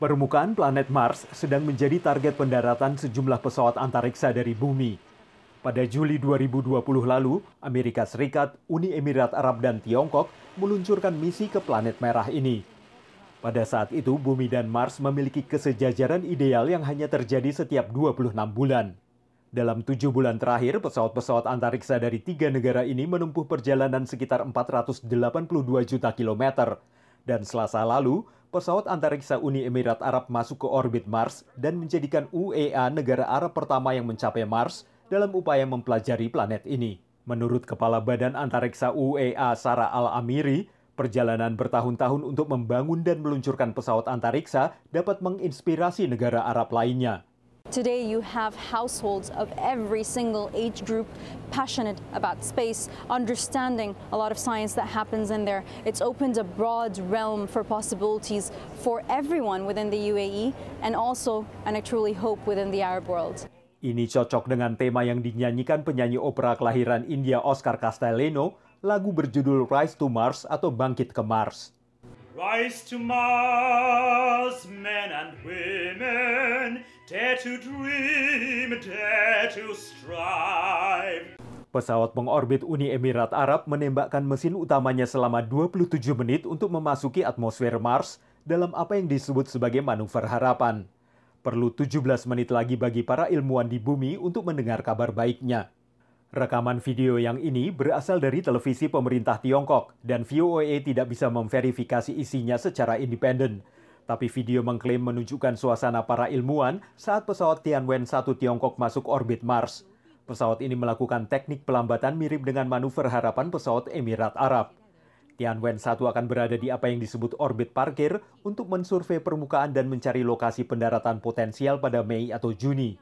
Permukaan planet Mars sedang menjadi target pendaratan sejumlah pesawat antariksa dari bumi. Pada Juli 2020 lalu, Amerika Serikat, Uni Emirat Arab, dan Tiongkok meluncurkan misi ke planet merah ini. Pada saat itu, bumi dan Mars memiliki kesejajaran ideal yang hanya terjadi setiap 26 bulan. Dalam tujuh bulan terakhir, pesawat-pesawat antariksa dari tiga negara ini menempuh perjalanan sekitar 482 juta kilometer, dan selasa lalu, pesawat antariksa Uni Emirat Arab masuk ke orbit Mars dan menjadikan UEA negara Arab pertama yang mencapai Mars dalam upaya mempelajari planet ini. Menurut Kepala Badan Antariksa UEA Sarah Al-Amiri, Perjalanan bertahun-tahun untuk membangun dan meluncurkan pesawat antariksa dapat menginspirasi negara Arab lainnya. Today, you have households of every single age group passionate about space, understanding a lot of science that happens in there. It's opened a broad realm for possibilities for everyone within the UAE and also, and I truly hope, within the Arab world. Ini cocok dengan tema yang dinyanyikan penyanyi opera kelahiran India Oscar Castellano, lagu berjudul Rise to Mars atau Bangkit ke Mars. Rise to Mars. Pesawat pengorbit Uni Emirat Arab menembakkan mesin utamanya selama 27 menit untuk memasuki atmosfer Mars dalam apa yang disebut sebagai manuver harapan. Perlu 17 menit lagi bagi para ilmuwan di bumi untuk mendengar kabar baiknya. Rekaman video yang ini berasal dari televisi pemerintah Tiongkok dan VOA e tidak bisa memverifikasi isinya secara independen. Tapi video mengklaim menunjukkan suasana para ilmuwan saat pesawat Tianwen-1 Tiongkok masuk orbit Mars. Pesawat ini melakukan teknik pelambatan mirip dengan manuver harapan pesawat Emirat Arab. Tianwen-1 akan berada di apa yang disebut orbit parkir untuk mensurvei permukaan dan mencari lokasi pendaratan potensial pada Mei atau Juni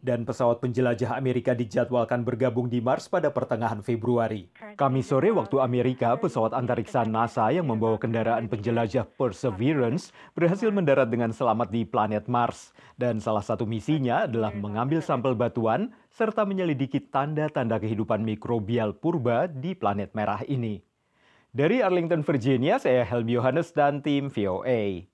dan pesawat penjelajah Amerika dijadwalkan bergabung di Mars pada pertengahan Februari. Kami sore waktu Amerika, pesawat antariksa NASA yang membawa kendaraan penjelajah Perseverance berhasil mendarat dengan selamat di planet Mars. Dan salah satu misinya adalah mengambil sampel batuan serta menyelidiki tanda-tanda kehidupan mikrobial purba di planet merah ini. Dari Arlington, Virginia, saya Helmi Yohanes dan tim VOA.